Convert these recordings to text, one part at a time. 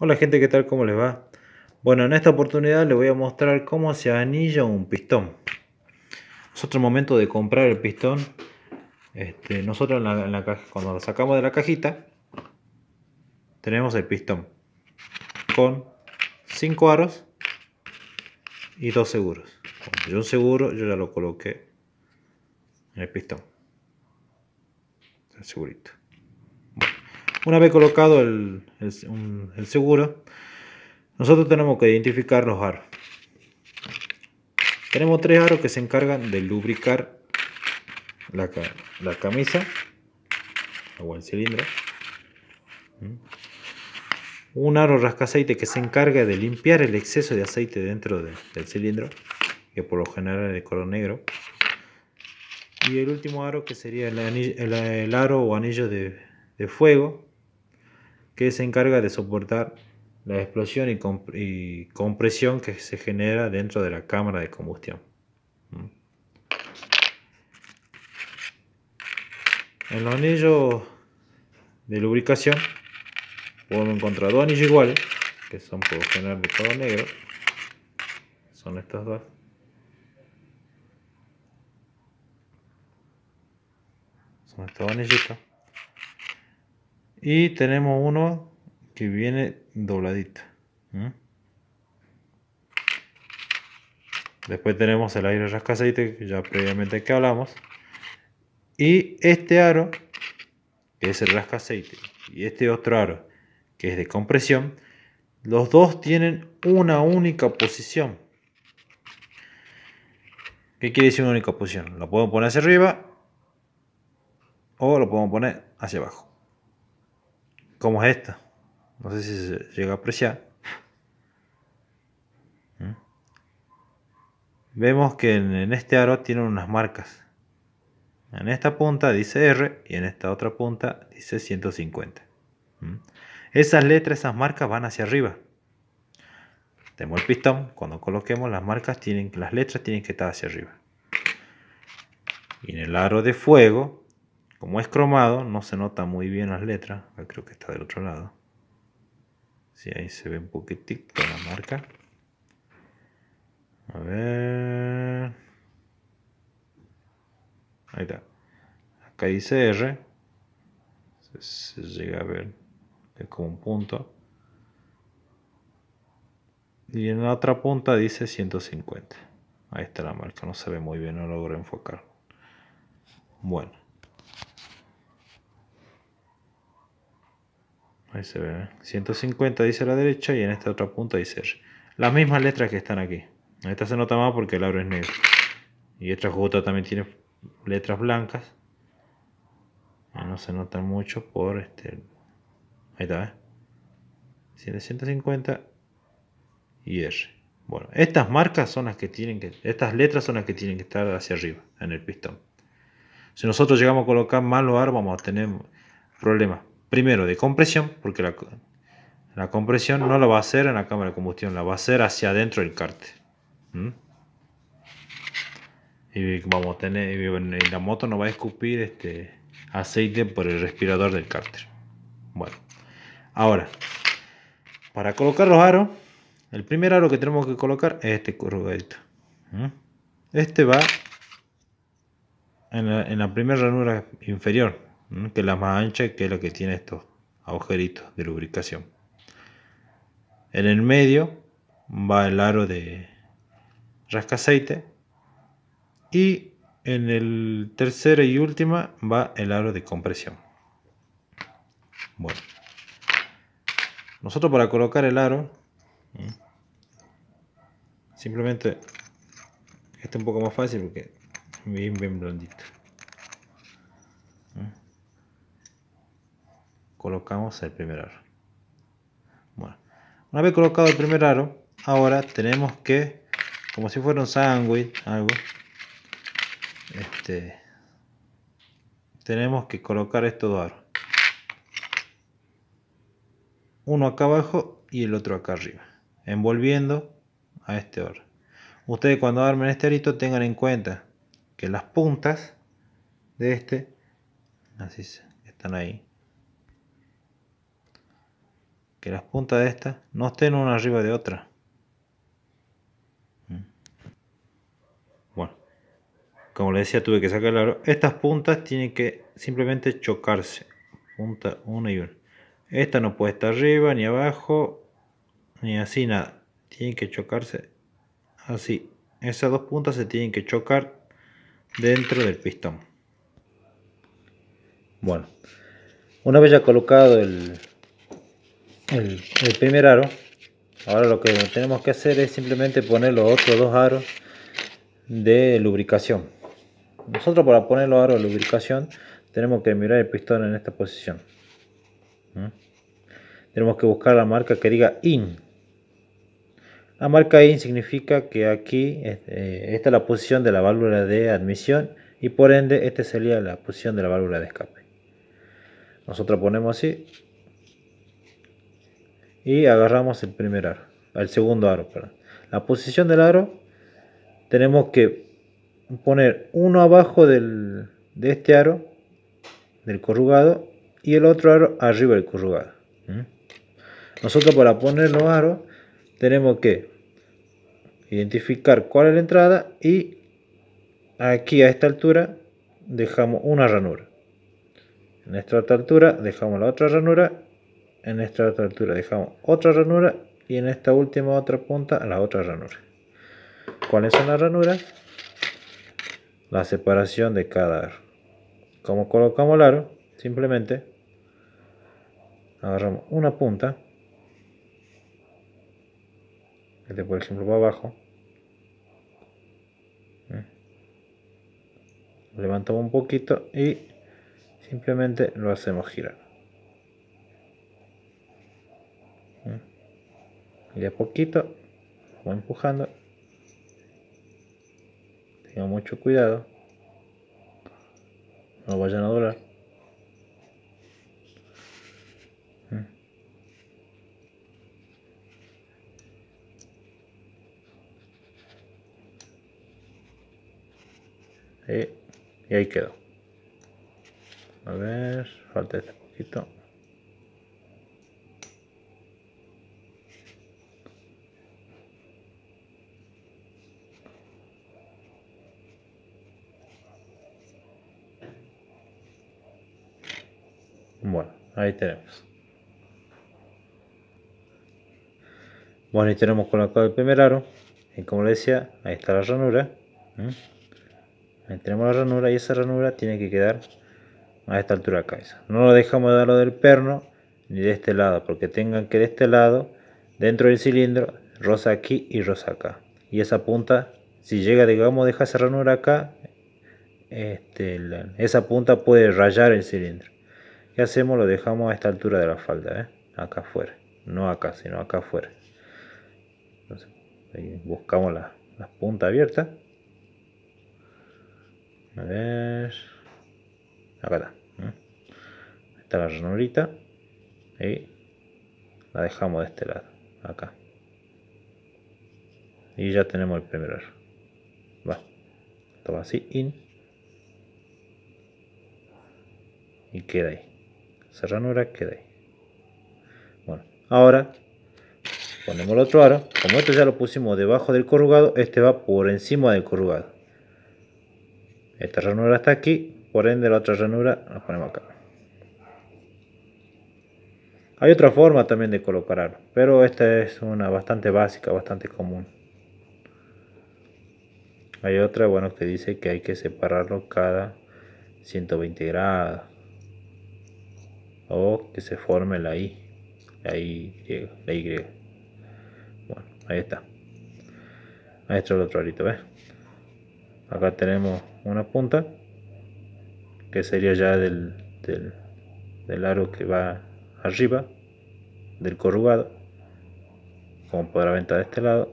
Hola gente, ¿qué tal? ¿Cómo les va? Bueno, en esta oportunidad les voy a mostrar cómo se anilla un pistón. Es otro momento de comprar el pistón, este, nosotros la, cuando lo sacamos de la cajita, tenemos el pistón con 5 aros y dos seguros. yo un seguro, yo ya lo coloqué en el pistón. El segurito. Una vez colocado el, seguro, nosotros tenemos que identificar los aros. Tenemos tres aros que se encargan de lubricar la, camisa o el cilindro. ¿Mm? Un aro aceite que se encarga de limpiar el exceso de aceite dentro del cilindro, que por lo general es de color negro. Y el último aro que sería el, aro o anillo de, de fuego, que se encarga de soportar la explosión y, compresión que se genera dentro de la cámara de combustión. Mm. En los anillos de lubricación podemos encontrar dos anillos iguales, que son por generar de color negro. Son estos dos. Son estos anillitos. Y tenemos uno que viene dobladito. Después tenemos el aire rascaceite, que ya previamente que hablamos. Y este aro, que es el rasca aceite. y este otro aro, que es de compresión, los dos tienen una única posición. ¿Qué quiere decir una única posición? Lo podemos poner hacia arriba o lo podemos poner hacia abajo como es esta. No sé si se llega a apreciar. ¿Mm? Vemos que en, este aro tiene unas marcas. En esta punta dice R y en esta otra punta dice 150. ¿Mm? Esas letras, esas marcas van hacia arriba. Tenemos el pistón. Cuando coloquemos las marcas, tienen, las letras tienen que estar hacia arriba. Y en el aro de fuego como es cromado, no se nota muy bien las letras. Creo que está del otro lado. Si ahí se ve un poquitito la marca. A ver. Ahí está. Acá dice R. Se, llega a ver. Es como un punto. Y en la otra punta dice 150. Ahí está la marca. No se ve muy bien, no logro enfocar. Bueno. Ahí se ve. 150 ¿eh? dice la derecha y en esta otra punta dice R. Las mismas letras que están aquí. Esta se nota más porque el aro es negro. Y esta J también tiene letras blancas. Ah, no se notan mucho por este. Ahí está, ¿eh? y R. Bueno, estas marcas son las que tienen que. Estas letras son las que tienen que estar hacia arriba en el pistón. Si nosotros llegamos a colocar mal los vamos a tener problemas primero de compresión, porque la, compresión no la va a hacer en la cámara de combustión, la va a hacer hacia adentro del cárter. Y vamos tener, la moto no va a escupir este aceite por el respirador del cárter. Bueno, ahora, para colocar los aros, el primer aro que tenemos que colocar es este corrugadito. Este va en la primera ranura inferior, que es la más ancha que es la que tiene estos agujeritos de lubricación. En el medio va el aro de rascaceite y en el tercero y última va el aro de compresión. Bueno, nosotros para colocar el aro, simplemente está es un poco más fácil porque bien, bien blondito. colocamos el primer aro. Bueno, una vez colocado el primer aro, ahora tenemos que, como si fuera un sándwich, algo, este, tenemos que colocar estos dos aros. Uno acá abajo y el otro acá arriba, envolviendo a este aro. Ustedes cuando armen este arito tengan en cuenta que las puntas de este, así están ahí, las puntas de estas no estén una arriba de otra. Mm. Bueno, como les decía, tuve que sacar Estas puntas tienen que simplemente chocarse. Punta una y una. Esta no puede estar arriba, ni abajo, ni así, nada. Tienen que chocarse así. Esas dos puntas se tienen que chocar dentro del pistón. Bueno, una vez ya colocado el, el, primer aro ahora lo que tenemos que hacer es simplemente poner los otros dos aros de lubricación nosotros para poner los aros de lubricación tenemos que mirar el pistón en esta posición tenemos que buscar la marca que diga IN la marca IN significa que aquí este, esta es la posición de la válvula de admisión y por ende esta sería la posición de la válvula de escape nosotros ponemos así y agarramos el primer aro, el segundo aro, La posición del aro tenemos que poner uno abajo del, de este aro, del corrugado, y el otro aro arriba del corrugado. Nosotros para poner los aros tenemos que identificar cuál es la entrada y aquí a esta altura dejamos una ranura. En esta altura dejamos la otra ranura en esta otra altura dejamos otra ranura y en esta última otra punta la otra ranura cuáles son las ranura? la separación de cada aro como colocamos el aro simplemente agarramos una punta este por ejemplo va abajo ¿eh? levantamos un poquito y simplemente lo hacemos girar y de a poquito voy empujando tengo mucho cuidado no vayan a durar, mm. eh, y ahí quedó a ver falta este poquito Bueno, ahí tenemos. Bueno, y tenemos colocado el primer aro. Y como le decía, ahí está la ranura. Ahí tenemos la ranura y esa ranura tiene que quedar a esta altura acá. No lo dejamos de lo del perno ni de este lado, porque tengan que de este lado, dentro del cilindro, rosa aquí y rosa acá. Y esa punta, si llega, digamos, deja esa ranura acá, este, esa punta puede rayar el cilindro. ¿Qué hacemos? Lo dejamos a esta altura de la falda, ¿eh? acá afuera. No acá, sino acá afuera. buscamos la, punta abierta. A ver. Acá está. ¿eh? Está la ranurita. Y la dejamos de este lado. Acá. Y ya tenemos el primer Va. Esto así. In. Y queda ahí esa ranura queda ahí bueno ahora ponemos el otro aro como este ya lo pusimos debajo del corrugado este va por encima del corrugado esta ranura está aquí por ende la otra ranura la ponemos acá hay otra forma también de colocar pero esta es una bastante básica bastante común hay otra bueno que dice que hay que separarlo cada 120 grados o que se forme la I, la Y, la Y. Bueno, ahí está. Ahí está el otro arito, ¿ves? Acá tenemos una punta, que sería ya del, del, aro que va arriba, del corrugado, como podrá venta de este lado.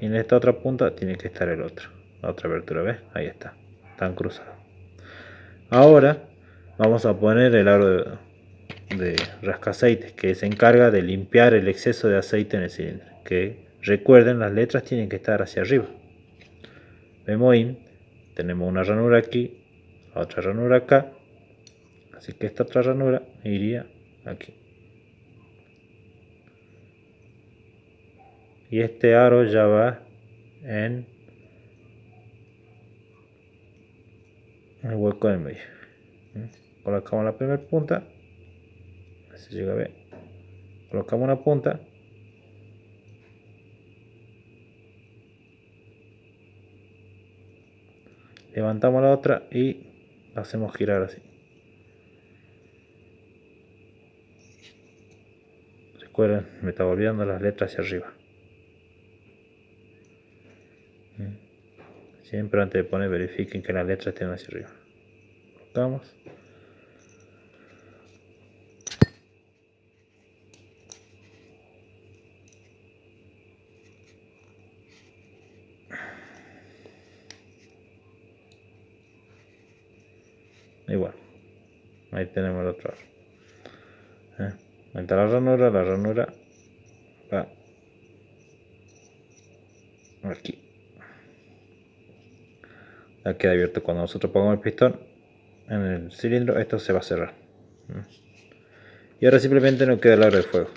Y en esta otra punta tiene que estar el otro, la otra abertura, ¿ves? Ahí está, están cruzados. Ahora vamos a poner el aro de, rasca rascaceites que se encarga de limpiar el exceso de aceite en el cilindro. Que recuerden, las letras tienen que estar hacia arriba. Vemos tenemos una ranura aquí, otra ranura acá. Así que esta otra ranura iría aquí. Y este aro ya va en el hueco del medio colocamos la primera punta se llega a colocamos una punta levantamos la otra y hacemos girar así recuerden me está volviendo las letras hacia arriba siempre antes de poner verifiquen que las letras estén hacia arriba colocamos aquí ya queda abierto cuando nosotros pongamos el pistón en el cilindro esto se va a cerrar y ahora simplemente nos queda el aro de fuego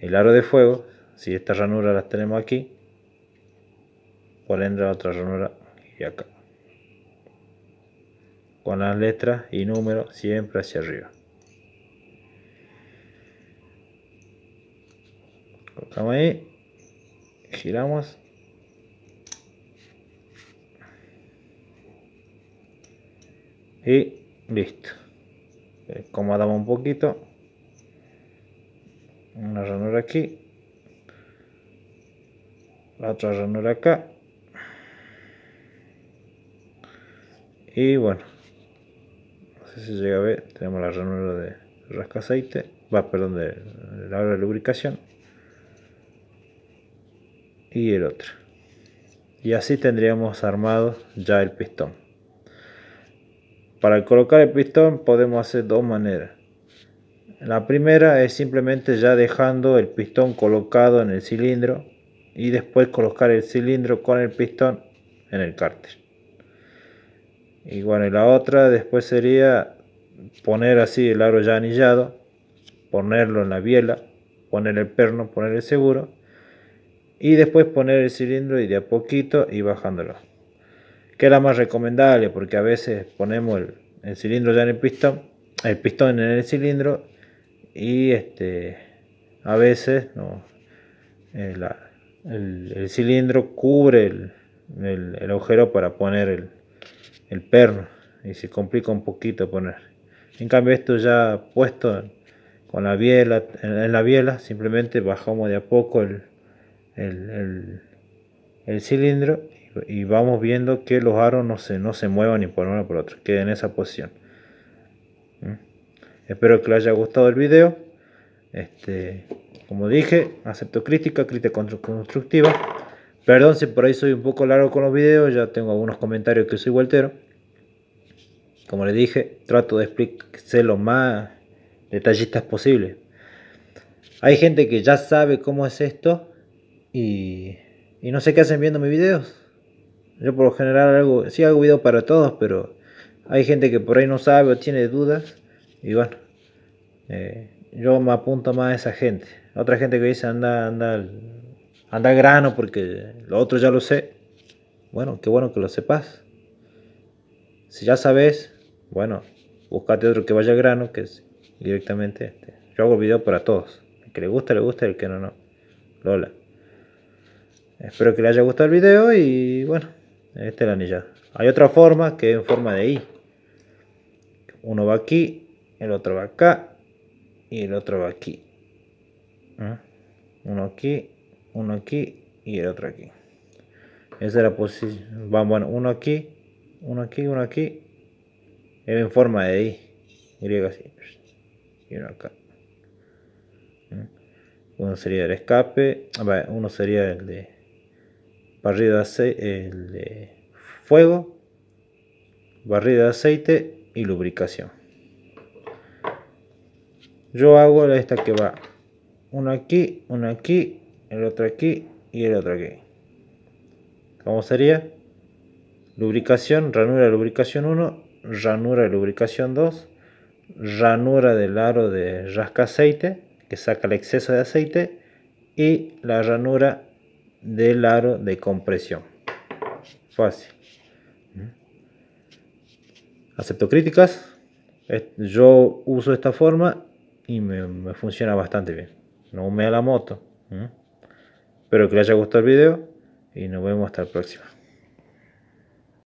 el aro de fuego si estas ranuras las tenemos aquí por ende otra ranura y acá con las letras y números siempre hacia arriba colocamos ahí giramos y listo acomodamos un poquito una ranura aquí la otra ranura acá y bueno no sé si llega a ver tenemos la ranura de rasca aceite va perdón de la hora de lubricación y el otro. Y así tendríamos armado ya el pistón. Para colocar el pistón podemos hacer dos maneras. La primera es simplemente ya dejando el pistón colocado en el cilindro y después colocar el cilindro con el pistón en el cárter. Y bueno, la otra después sería poner así el aro ya anillado, ponerlo en la biela, poner el perno, poner el seguro y después poner el cilindro y de a poquito y bajándolo que es la más recomendable porque a veces ponemos el, cilindro ya en el pistón el pistón en el cilindro y este a veces no eh, el, cilindro cubre el, agujero para poner el, perno y se complica un poquito poner en cambio esto ya puesto con la biela en, en la biela simplemente bajamos de a poco el, el, cilindro y vamos viendo que los aros no se, no se muevan ni por uno por otro, queden en esa posición. ¿Mm? Espero que les haya gustado el video. Este, como dije, acepto crítica, crítica constructiva. Perdón si por ahí soy un poco largo con los videos, ya tengo algunos comentarios que soy voltero. Como les dije, trato de explicar lo más detallistas posible. Hay gente que ya sabe cómo es esto y, y no sé qué hacen viendo mis videos. Yo por lo general hago, sí hago videos para todos, pero hay gente que por ahí no sabe o tiene dudas. Y bueno, eh, yo me apunto más a esa gente. Otra gente que dice anda, anda, anda grano porque lo otro ya lo sé. Bueno, qué bueno que lo sepas. Si ya sabes, bueno, búscate otro que vaya grano, que es directamente. Este, yo hago video para todos. El que le gusta, le gusta, el que no, no. Lola. Espero que les haya gustado el video y bueno, este es el Hay otra forma que es en forma de I. Uno va aquí, el otro va acá y el otro va aquí. ¿Ah? Uno aquí, uno aquí y el otro aquí. Esa es la posición. bueno, uno aquí, uno aquí, uno aquí. Es en forma de I. Y así. Y uno acá. ¿Ah? Uno sería el escape. Uno sería el de barrida de aceite, el, eh, fuego, barrida de aceite y lubricación. Yo hago esta que va una aquí, una aquí, el otro aquí y el otro aquí. ¿Cómo sería? Lubricación, ranura de lubricación 1, ranura de lubricación 2, ranura del aro de rasca aceite que saca el exceso de aceite y la ranura del aro de compresión. Fácil. Acepto críticas. Yo uso esta forma y me, funciona bastante bien. No me la moto. Espero que les haya gustado el video y nos vemos hasta la próxima.